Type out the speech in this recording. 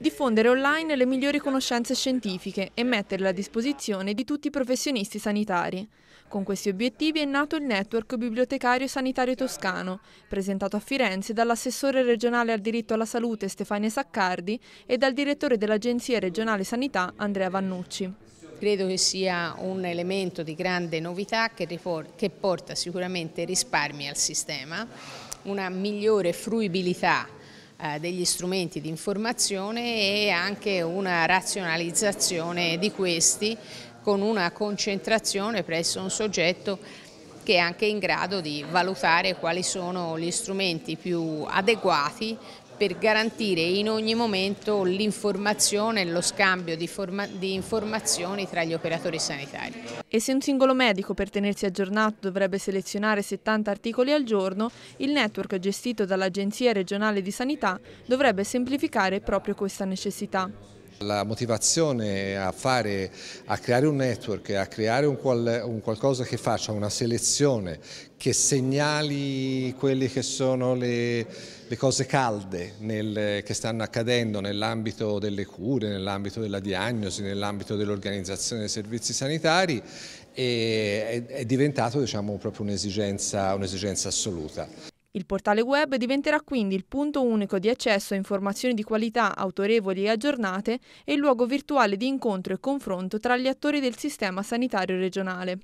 diffondere online le migliori conoscenze scientifiche e metterle a disposizione di tutti i professionisti sanitari. Con questi obiettivi è nato il Network Bibliotecario Sanitario Toscano, presentato a Firenze dall'assessore regionale al diritto alla salute Stefania Saccardi e dal direttore dell'Agenzia regionale sanità Andrea Vannucci. Credo che sia un elemento di grande novità che, che porta sicuramente risparmi al sistema, una migliore fruibilità eh, degli strumenti di informazione e anche una razionalizzazione di questi con una concentrazione presso un soggetto che è anche in grado di valutare quali sono gli strumenti più adeguati per garantire in ogni momento l'informazione e lo scambio di, di, informazioni tra gli operatori sanitari. E se un singolo medico per tenersi aggiornato dovrebbe selezionare 70 articoli al giorno, il network gestito dall'Agenzia regionale di sanità dovrebbe semplificare proprio questa necessità. La motivazione a, fare, a creare un network, a creare un, qual, un qualcosa che faccia una selezione, che segnali quelle che sono le, le cose calde nel, che stanno accadendo nell'ambito delle cure, nell'ambito della diagnosi, nell'ambito dell'organizzazione dei servizi sanitari è, è diventato diciamo, proprio un'esigenza un assoluta. Il portale web diventerà quindi il punto unico di accesso a informazioni di qualità autorevoli e aggiornate e il luogo virtuale di incontro e confronto tra gli attori del sistema sanitario regionale.